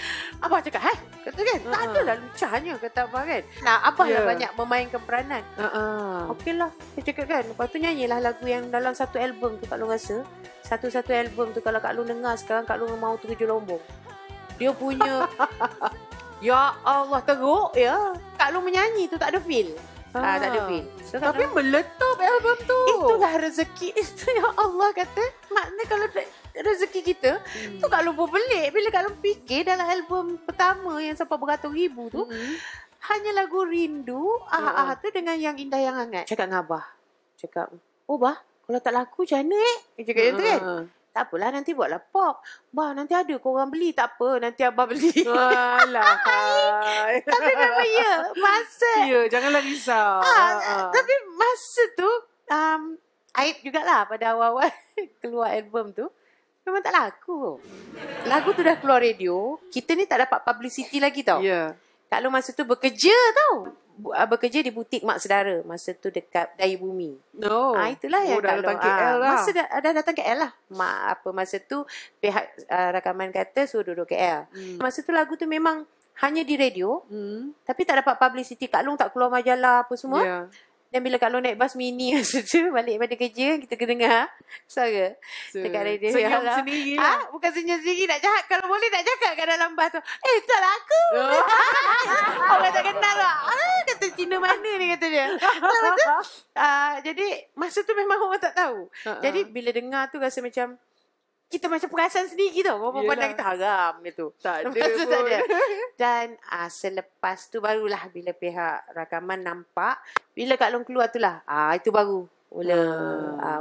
Abah cakap, hai? Kata kan, tak ah. ada lah lucahnya, kata Abah kan. Nah, Abah yeah. lah ya. banyak memainkan peranan. Uh-uh. Ah, ah. Okey lah, dia cakap kan. Lepas tu nyanyilah lagu yang dalam satu album tu Kak Long rasa. Satu-satu album tu kalau Kak Long dengar sekarang, Kak Long mau tujuh lombong. Dia punya, ya Allah teruk ya. Kak Long menyanyi tu tak ada feel. Ah, tak ada feel. So, tapi meletup album tu. Itulah rezeki. Itu ya Allah kata. Maknanya kalau rezeki kita hmm. tu kalau lupa pelik bila kalau fikir dalam album pertama yang sampai beratus ribu tu hmm. hanya lagu rindu ah ah oh. tu dengan yang indah yang hangat cakap dengan abah cakap oh bah kalau tak laku macam mana eh dia cakap macam tu kan ah. tak apalah nanti buatlah pop. Bah nanti ada kau orang beli tak apa nanti abah beli. Walah. tapi memang ya masa. Ya yeah, janganlah risau. Ah, uh, tapi masa tu um, aib jugalah pada awal-awal keluar album tu memang tak laku. Lagu tu dah keluar radio, kita ni tak dapat publicity lagi tau. Ya. Yeah. Kak Long masa tu bekerja tau. Ah, bekerja di butik mak sedara masa tu dekat Daya Bumi. No. Ah itulah oh, yang dah datang ah, lah. Masa dah, ah, dah datang KL lah. Mak apa masa tu pihak uh, rakaman kata suruh duduk KL. Hmm. Masa tu lagu tu memang hanya di radio. Hmm. Tapi tak dapat publicity. Kak Long tak keluar majalah apa semua. Yeah. Dan bila Kak Long naik bas mini masa tu balik pada kerja kita kena dengar suara so, dekat radio. Ya senyum so, lah. sendiri ha? lah. Ah, bukan senyum sendiri nak cakap. Kalau boleh nak jahat, kat dalam bas tu. Eh tak lah aku. Oh. Orang tak kenal lah. Ah, kata Cina mana ni kata dia. Lepas tu, uh, jadi masa tu memang orang tak tahu. Uh-uh. Jadi bila dengar tu rasa macam kita macam perasan sendiri tau. Bapak pandang kita haram gitu. Tak ada Maksud pun. Dia. Dan uh, selepas tu barulah bila pihak rakaman nampak. Bila Kak Long keluar tu lah. Uh, itu baru. Ula, ah.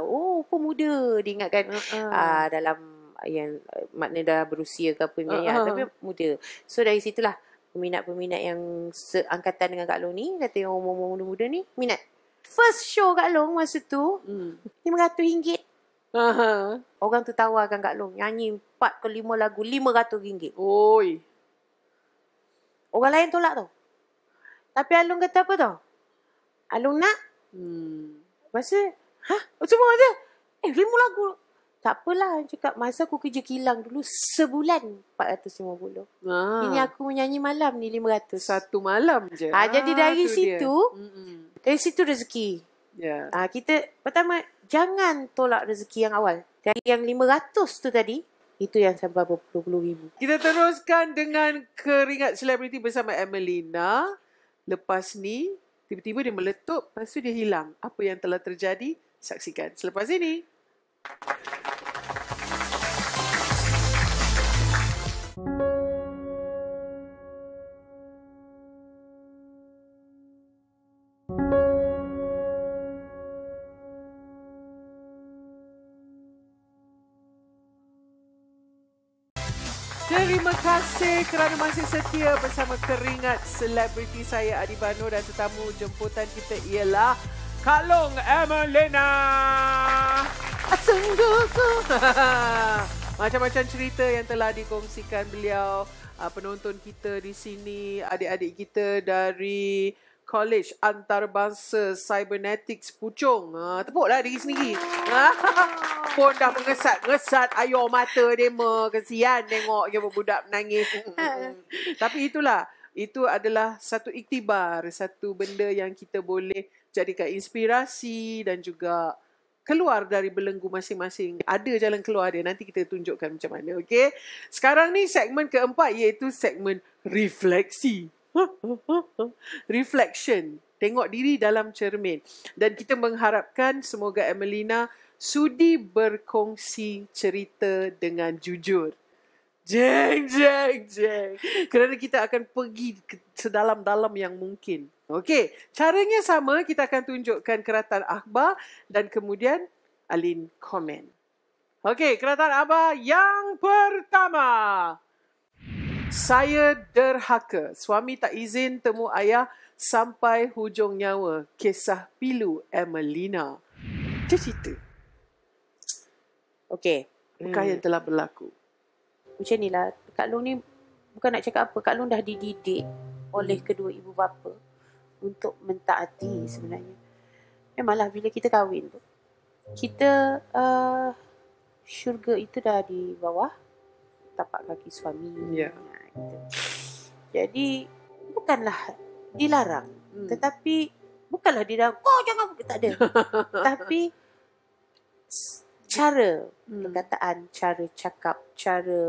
uh, oh pemuda diingatkan uh-huh. uh, dalam yang eh, makna dah berusia ke apa Uh-huh. Tapi muda. So dari situlah peminat-peminat yang seangkatan dengan Kak Long ni. Kata yang umur-umur muda-muda ni minat. First show Kak Long masa tu. Hmm. RM500. Uh-huh. Orang tu tawarkan Kak Long nyanyi empat ke lima lagu lima ratus ringgit. Oi. Orang lain tolak tu. Tapi Alung kata apa tau? Alung nak? Hmm. Masa? Ha? Cuma ada? Eh, lima lagu. Tak apalah, cakap. Masa aku kerja kilang dulu, sebulan empat ratus lima puluh. Ah. Ini aku menyanyi malam ni lima ratus. Satu malam je. Ha, ah, jadi ah, dari situ, dia. dari situ rezeki. Yeah. Ya. Uh, kita pertama jangan tolak rezeki yang awal. Dari yang 500 tu tadi, itu yang sampai puluh ribu. Kita teruskan dengan keringat selebriti bersama Emelina. Lepas ni, tiba-tiba dia meletup, lepas tu dia hilang. Apa yang telah terjadi, saksikan selepas ini. kasih kerana masih setia bersama keringat selebriti saya Adibano dan tetamu jemputan kita ialah Kak Long Emelina. Macam-macam cerita yang telah dikongsikan beliau, uh, penonton kita di sini, adik-adik kita dari College Antarabangsa Cybernetics pucung, Ha, tepuklah diri sendiri. Ha, pun dah mengesat-ngesat ayur mata dia. Ma. Kesian tengok dia berbudak menangis. Tapi itulah. Itu adalah satu iktibar. Satu benda yang kita boleh jadikan inspirasi dan juga keluar dari belenggu masing-masing. Ada jalan keluar dia. Nanti kita tunjukkan macam mana. Okay? Sekarang ni segmen keempat iaitu segmen refleksi. reflection tengok diri dalam cermin dan kita mengharapkan semoga Emelina sudi berkongsi cerita dengan jujur jeng jeng jeng kerana kita akan pergi sedalam-dalam yang mungkin okey caranya sama kita akan tunjukkan keratan akhbar dan kemudian Alin komen okey keratan akhbar yang pertama saya derhaka. Suami tak izin temu ayah sampai hujung nyawa. Kisah pilu Emelina. Itu cerita. Okay. Bukan hmm. yang telah berlaku. Macam ni lah. Kak Long ni bukan nak cakap apa. Kak Long dah dididik oleh kedua ibu bapa untuk mentaati sebenarnya. Memanglah bila kita kahwin tu. Kita uh, syurga itu dah di bawah tapak kaki suami. Yeah. Ya. Gitu. Jadi bukanlah dilarang, hmm. tetapi bukanlah dilarang. Kau oh, jangan tak ada. tapi cara hmm. perkataan, cara cakap, cara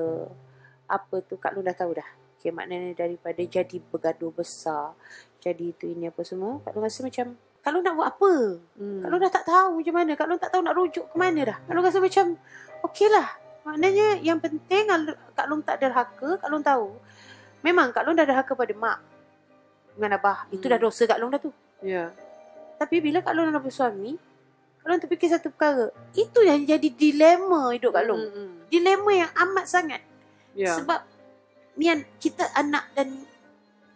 apa tu Kak Lun dah tahu dah. Okay, maknanya daripada jadi bergaduh besar, jadi itu ini apa semua. Kak Lun rasa macam, kalau nak buat apa? Hmm. Kak dah tak tahu macam mana. Kak tak tahu nak rujuk ke mana dah. Kak rasa macam, okey lah. Maknanya hmm. yang penting Kak Long tak derhaka, Kak Long tahu. Memang Kak Long dah derhaka pada mak dengan abah. Hmm. Itu dah hmm. dosa Kak Long dah tu. Ya. Yeah. Tapi bila Kak Long dah suami, Kak Long terfikir satu perkara. Itu yang jadi dilema hidup Kak Long. Hmm, hmm. Dilema yang amat sangat. Yeah. Sebab Mian, kita anak dan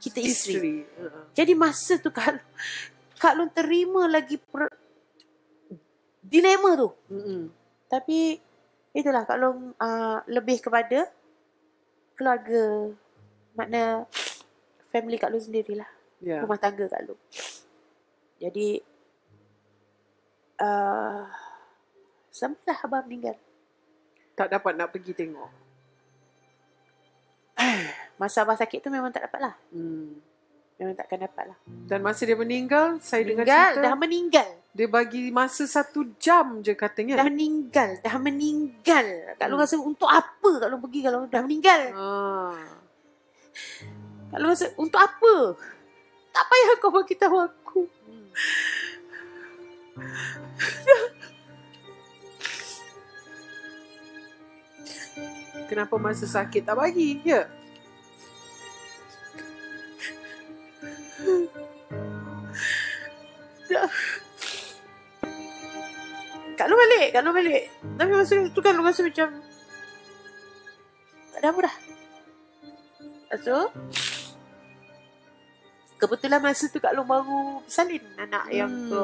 kita isteri. isteri. Uh-uh. Jadi masa tu Kak Long, Kak Long terima lagi per, dilema tu. Hmm. Tapi itulah kalau uh, lebih kepada keluarga makna family kak lu sendirilah yeah. rumah tangga kak lu jadi uh, ah, sampailah abang meninggal tak dapat nak pergi tengok masa abang sakit tu memang tak dapat lah hmm memang takkan dapat lah. Dan masa dia meninggal, saya meninggal, dengar cerita. Dah meninggal. Dia bagi masa satu jam je katanya. Dah meninggal. Dah meninggal. Kak Long rasa untuk apa Kak Long pergi kalau dah meninggal? Ha. Kak Long rasa untuk apa? Tak payah kau beritahu aku. Hmm. Kenapa masa sakit tak bagi? Ya. Yeah. Kak Lu balik, Kak Lu balik. Tapi masa tu kan Lu rasa macam tak ada apa dah. Lepas tu, kebetulan masa tu Kak Lu baru salin anak hmm. yang ke,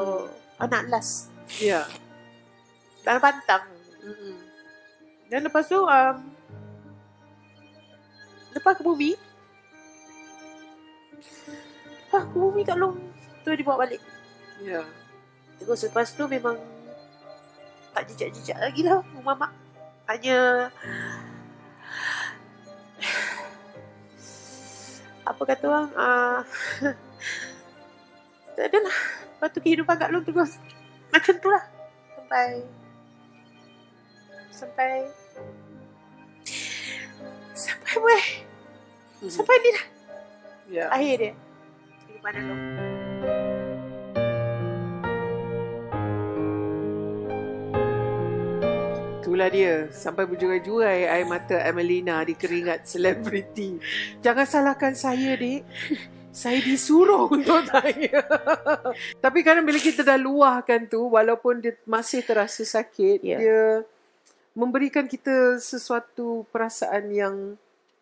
anak las. Ya. Yeah. Dan pantang. Hmm. Dan lepas tu, um, lepas ke bumi, lepas aku bumi kat long tu dia bawa balik ya yeah. terus lepas tu memang tak jejak-jejak lagi lah rumah mak hanya apa kata orang uh... tak ada lah lepas tu kehidupan kat long terus macam tu lah sampai sampai sampai weh mhm. sampai ni lah yeah. akhir dia para los Itulah dia. Sampai berjurai-jurai eh, air mata Amelina di keringat selebriti. Jangan salahkan saya, dek. Saya disuruh untuk tanya. Tapi kadang bila kita dah luahkan tu, walaupun dia masih terasa sakit, yeah. dia memberikan kita sesuatu perasaan yang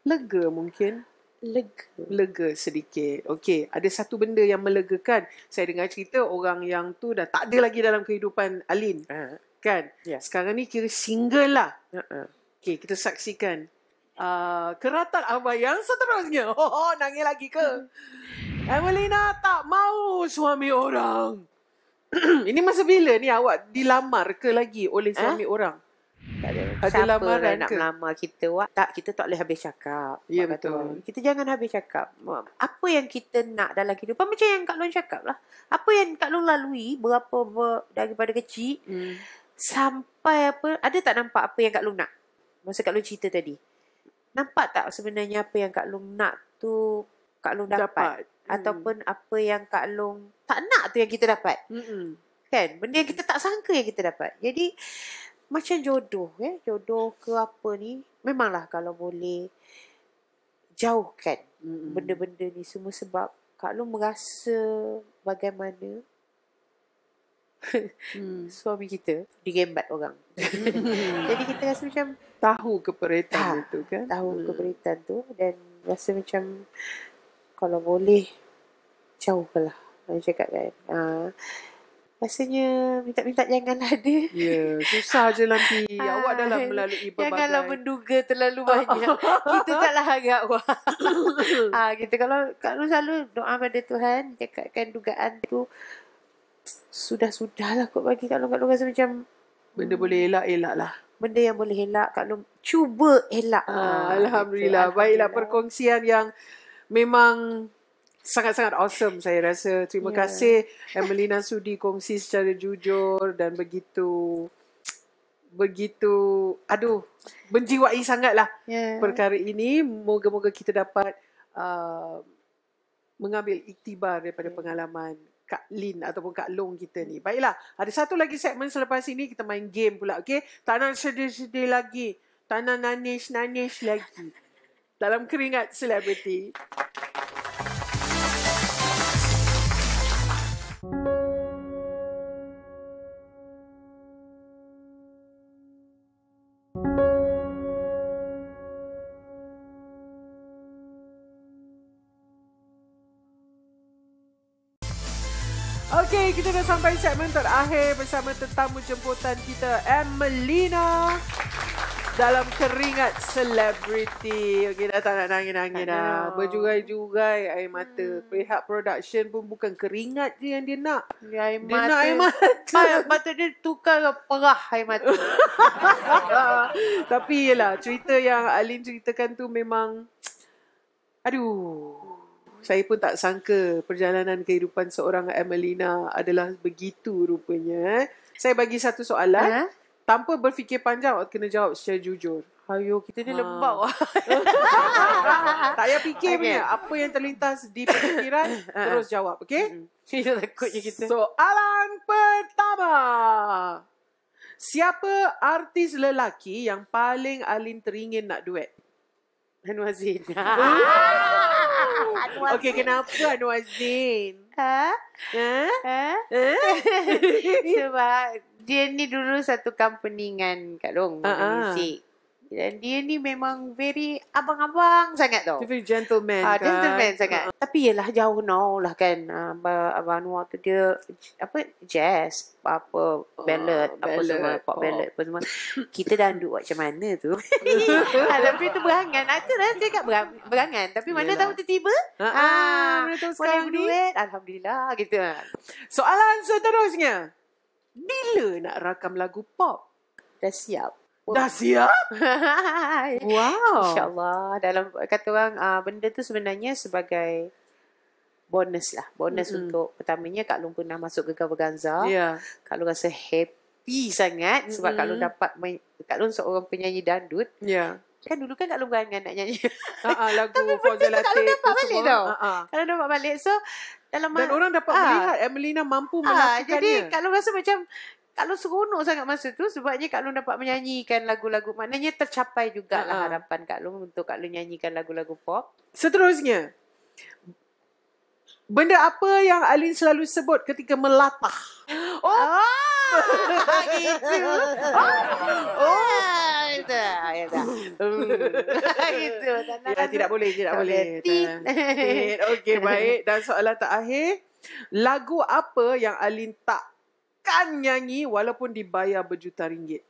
lega mungkin lega. Lega sedikit. Okey, ada satu benda yang melegakan. Saya dengar cerita orang yang tu dah tak ada lagi dalam kehidupan Alin. Uh, kan? Yeah. Sekarang ni kira single lah. Uh-uh. Okey, kita saksikan. Uh, ah, keratan apa yang seterusnya? Oh, oh nangis lagi ke? Emelina tak mau suami orang. Ini masa bila ni awak dilamar ke lagi oleh eh? suami huh? orang? Tak ada. Siapa ada lah nak ke? melamar kita? Wak? Tak, kita tak boleh habis cakap. Ya, yeah, betul. Kata, kita jangan habis cakap. Apa yang kita nak dalam hidup apa Macam yang Kak Long cakap lah. Apa yang Kak Long lalui, berapa ber, daripada kecil, hmm. sampai apa, ada tak nampak apa yang Kak Long nak? Masa Kak Long cerita tadi. Nampak tak sebenarnya apa yang Kak Long nak tu, Kak Long dapat? dapat. Hmm. Ataupun apa yang Kak Long tak nak tu yang kita dapat? Hmm. Kan? Benda yang kita tak sangka yang kita dapat. Jadi, macam jodoh eh jodoh ke apa ni memanglah kalau boleh jauhkan mm-hmm. benda-benda ni semua sebab Kak Long merasa bagaimana hmm. suami kita digembat orang. Hmm. Jadi kita rasa macam tahu keperitan tak, ah, itu kan. Tahu hmm. keperitan tu dan rasa macam kalau boleh jauh lah. Saya cakap kan. Uh, Rasanya minta-minta jangan ada. Ya, yeah, susah je nanti. Awak dah lah ah, melalui pelbagai. Janganlah menduga terlalu banyak. kita taklah agak awak. ha, ah, kita kalau kalau selalu doa pada Tuhan, cakapkan dugaan tu, sudah-sudahlah kot bagi Kak Long. Kak Long rasa macam... Benda boleh elak, elak lah. Benda yang boleh elak, Kak Long cuba elak. Ha, Alhamdulillah. Alhamdulillah. Baiklah perkongsian yang memang sangat-sangat awesome saya rasa. Terima yeah. kasih Emelina sudi kongsi secara jujur dan begitu begitu aduh menjiwai sangatlah yeah. perkara ini. Moga-moga kita dapat uh, mengambil iktibar daripada yeah. pengalaman Kak Lin ataupun Kak Long kita ni. Baiklah, ada satu lagi segmen selepas ini kita main game pula, okay Tak nak sedih-sedih lagi. Tak nak nangis-nangis lagi. Dalam keringat selebriti. sampai segmen terakhir bersama tetamu jemputan kita Emelina dalam keringat selebriti. Okey dah tak nak nangis-nangis dah. Berjurai-jurai air mata. Pihak production pun bukan keringat je yang dia nak. Dia, air dia mata. nak air mata. Air mata dia tukar ke perah air mata. Tapi yelah cerita yang Alin ceritakan tu memang... Aduh, saya pun tak sangka perjalanan kehidupan seorang Emelina adalah begitu rupanya. Eh. Saya bagi satu soalan. Ha? Tanpa berfikir panjang, awak kena jawab secara jujur. Ayuh, kita ni ha. lembab. tak payah fikir okay. punya. Apa yang terlintas di fikiran, ha. terus jawab. Okay? Kita hmm. takutnya kita. Soalan pertama. Siapa artis lelaki yang paling Alin teringin nak duet? Anwar Zain. Ah! Anwar okay, Zain. kenapa Anwar Zain? Ha? Ha? Ha? ha? Sebab dia ni dulu satu company kan Kak Long, uh-huh. Ah, ah. music. Dan dia ni memang very abang-abang sangat tau. Dia very gentleman. Uh, gentleman sangat. Uh-huh. Tapi yelah jauh now lah kan. Uh, abang Anwar tu dia apa jazz, apa ah, ballad, uh, apa ballad. semua. Pop ballad apa semua. Kita dah duduk macam mana tu. ha, tapi tu berangan. Itu dah cakap berangan. Tapi mana yelah. tahu tiba-tiba. Uh-huh. Ah, mana tahu sekarang ni. Duet, Alhamdulillah. Gitu. Soalan seterusnya. Bila nak rakam lagu pop? Dah siap. Dah siap? wow. InsyaAllah. Dalam kata orang, uh, benda tu sebenarnya sebagai bonus lah. Bonus mm-hmm. untuk pertamanya Kak Long pernah masuk ke Gavaganza. Ya. Yeah. Kak Long rasa happy sangat sebab mm-hmm. Kak Long dapat main, Kak Long seorang penyanyi dandut. Ya. Yeah. Kan dulu kan Kak Long berangan nak nyanyi. Uh-uh, lagu Tapi benda tu Kak Long dapat balik semua. tau. Uh-uh. Kak Long dapat balik. So, dalam Dan orang dapat uh, melihat Emelina mampu uh, melakukannya. Jadi Kak Long rasa macam Kak Long seronok sangat masa tu sebabnya Kak Long dapat menyanyikan lagu-lagu. Maknanya tercapai jugalah uh-huh. harapan Kak Long untuk Kak Long nyanyikan lagu-lagu pop. Seterusnya, benda apa yang Alin selalu sebut ketika melatah? Oh! itu. Oh. oh. itu. itu. Hmm. Ya, tidak boleh, tidak boleh. Okey, baik. Dan soalan terakhir, lagu apa yang Alin tak takkan nyanyi walaupun dibayar berjuta ringgit.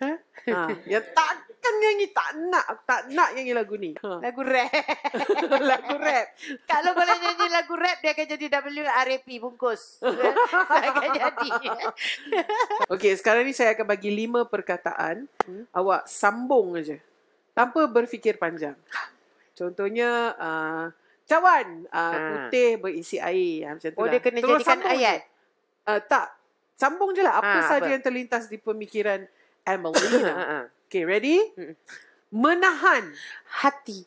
Huh? Ha? ha Yang takkan nyanyi tak nak tak nak nyanyi lagu ni. Huh. Ha. Lagu rap. lagu rap. Kalau boleh nyanyi lagu rap dia akan jadi WRAP bungkus. akan jadi. Okey, sekarang ni saya akan bagi lima perkataan. Hmm? Awak sambung aja. Tanpa berfikir panjang. Contohnya uh, cawan uh, ha. berisi air ah, macam Oh lah. dia kena Terus jadikan ayat. Uh, tak, sambung je lah apa ha, ah, saja yang terlintas di pemikiran Emily. Ah, ah, okay, ready? Menahan hati.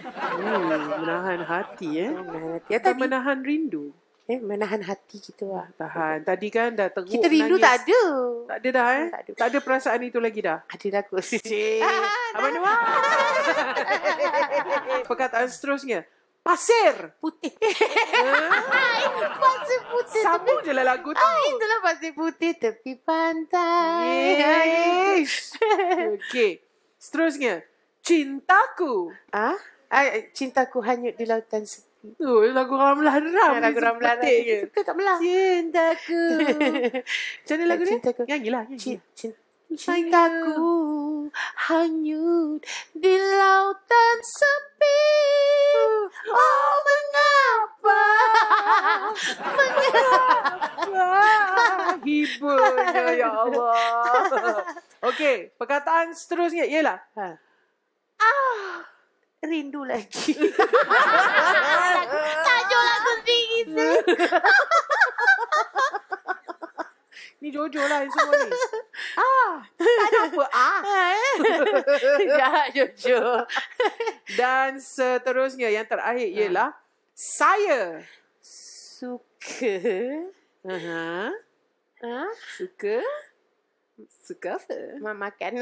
Hmm, menahan hati eh. Menahan hati. Ya, tadi. menahan rindu. Eh, menahan hati kita lah. Tahan. Tadi kan dah teruk Kita rindu nangis. tak ada. Tak ada dah eh. Tak ada. tak ada perasaan itu lagi dah. Ada dah aku. Abang Noah. Perkataan seterusnya. Pasir. Putih putih Sambung je lah lagu tu ah, Itulah pasir putih tepi pantai yes. Okay Seterusnya Cintaku Ah, ha? Cintaku hanyut di lautan sepi oh, lagu Ramlah Ram ha, Lagu Ramlah Ram Suka tak belah Cintaku Macam mana lagu ni? Cintaku Nyanyilah nyanyi. C- cint- Cintaku hanyut di lautan sepi. Oh, mengapa? mengapa? Hibur ya, ya Allah. Okey, perkataan seterusnya ialah. Ha. Ah, rindu lagi. Tajuk lagu tinggi sih. 你九九来说你啊，大家不啊，ya Jojo dan seterusnya yang terakhir ah. ialah saya suka huh Huh? Ah? suka suka makan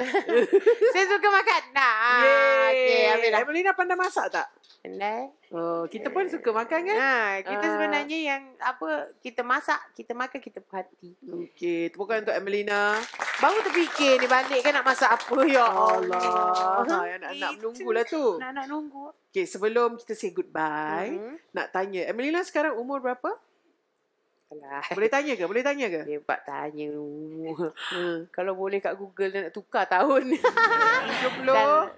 saya suka makan nah Yay. okay, Amelina pandai masak Pandai. Oh, kita pun eh. suka makan kan? Ha, kita uh. sebenarnya yang apa kita masak, kita makan, kita perhati. Okey, tepukan untuk Emelina. Baru terfikir ni balik kan nak masak apa? Ya Allah. Ha, nak nak menunggulah tu. Nak nak nunggu. Okey, sebelum kita say goodbye, uh-huh. nak tanya Emelina sekarang umur berapa? Alah. Boleh tanya ke? Boleh tanya ke? Dia buat tanya. Hmm. Kalau boleh kat Google nak tukar tahun. 20. Dan,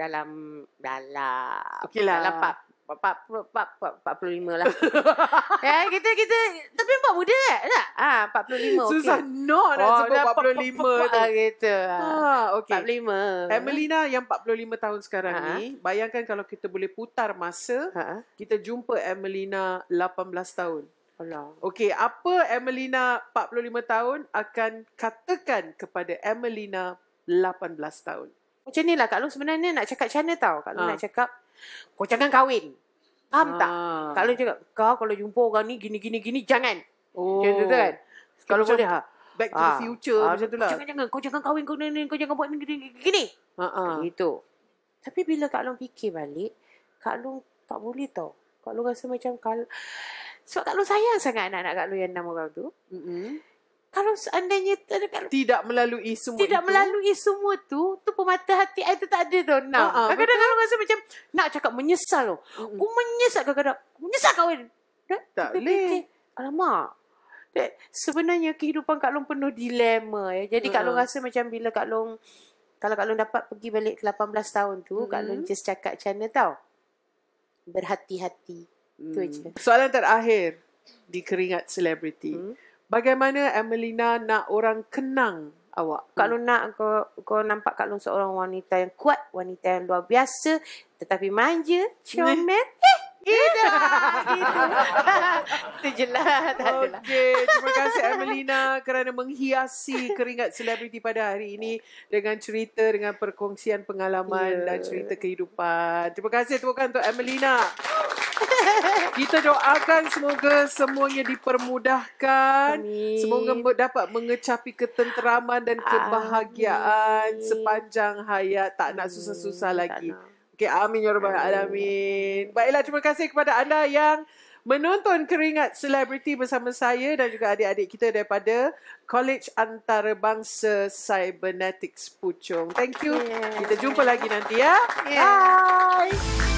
dalam dalam okay lah. dalam pak pak pak 45 lah. ya, kita, kita, tapi empat muda eh, tak? Ah, ha, 45, okey. Susah no oh, sebab 45 lah Ah, gitu. Ah, ah okey. 45. Emelina yang 45 tahun sekarang ha ni, bayangkan kalau kita boleh putar masa, ha kita jumpa Emelina 18 tahun. Alah. Okey, apa Emelina 45 tahun akan katakan kepada Emelina 18 tahun? Macam ni lah Kak Long sebenarnya nak cakap macam mana tau. Kak Long ha. Ah. nak cakap, kau jangan kahwin. Faham ha. tak? Kak Long cakap, kau kalau jumpa orang ni gini gini gini jangan. Oh. Macam tu kan. Oh. Kalau boleh ha. Back to ha. the future ha. macam tu lah. Jangan jangan, kau jangan kahwin kau ni, kau jangan buat ni gini gini. gini. Ha. ha. Gitu. Tapi bila Kak Long fikir balik, Kak Long tak boleh tau. Kak Long rasa macam kalau... Sebab Kak Long sayang sangat anak-anak Kak Long yang enam orang tu. mm-hmm kalau seandainya tidak melalui semua tidak itu tidak melalui semua tu tu pemata hati ai tu tak ada tu nak uh-huh, ah, ah, kadang kadang rasa macam nak cakap menyesal tu mm-hmm. ku menyesal kadang-kadang menyesal kahwin tak boleh alamak That, sebenarnya kehidupan Kak Long penuh dilema ya. Jadi uh-huh. Kak Long rasa macam bila Kak Long kalau Kak Long dapat pergi balik ke 18 tahun tu, hmm Kak Long just cakap channel tau. Berhati-hati. Mm. Tu je. Soalan terakhir di keringat selebriti. Mm bagaimana Emelina nak orang kenang awak? Kak Lu nak kau, kau nampak Kak Lu seorang wanita yang kuat, wanita yang luar biasa, tetapi manja, comel. Itu. Itu je lah. Terima kasih Emelina kerana menghiasi keringat selebriti pada hari ini dengan cerita, dengan perkongsian pengalaman yeah. dan ya. cerita kehidupan. Terima kasih tepukan untuk Emelina. Kita doakan semoga semuanya dipermudahkan. Amin. Semoga dapat mengecapi ketenteraman dan kebahagiaan amin. sepanjang hayat. Tak nak susah-susah hmm, lagi. Okay, amin ya rabbal alamin. Baiklah, terima kasih kepada anda yang menonton keringat selebriti bersama saya dan juga adik-adik kita daripada College Antarabangsa Cybernetics Puchong. Thank you. Yeah. Kita jumpa lagi nanti ya. Yeah. Bye.